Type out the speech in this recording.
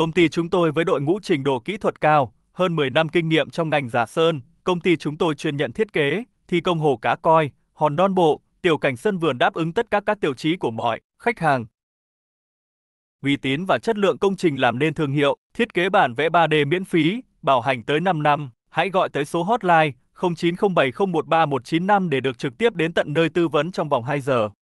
Công ty chúng tôi với đội ngũ trình độ kỹ thuật cao, hơn 10 năm kinh nghiệm trong ngành giả sơn, công ty chúng tôi chuyên nhận thiết kế, thi công hồ cá coi, hòn non bộ, tiểu cảnh sân vườn đáp ứng tất cả các tiêu chí của mọi khách hàng. Uy tín và chất lượng công trình làm nên thương hiệu, thiết kế bản vẽ 3D miễn phí, bảo hành tới 5 năm. Hãy gọi tới số hotline 0907013195 để được trực tiếp đến tận nơi tư vấn trong vòng 2 giờ.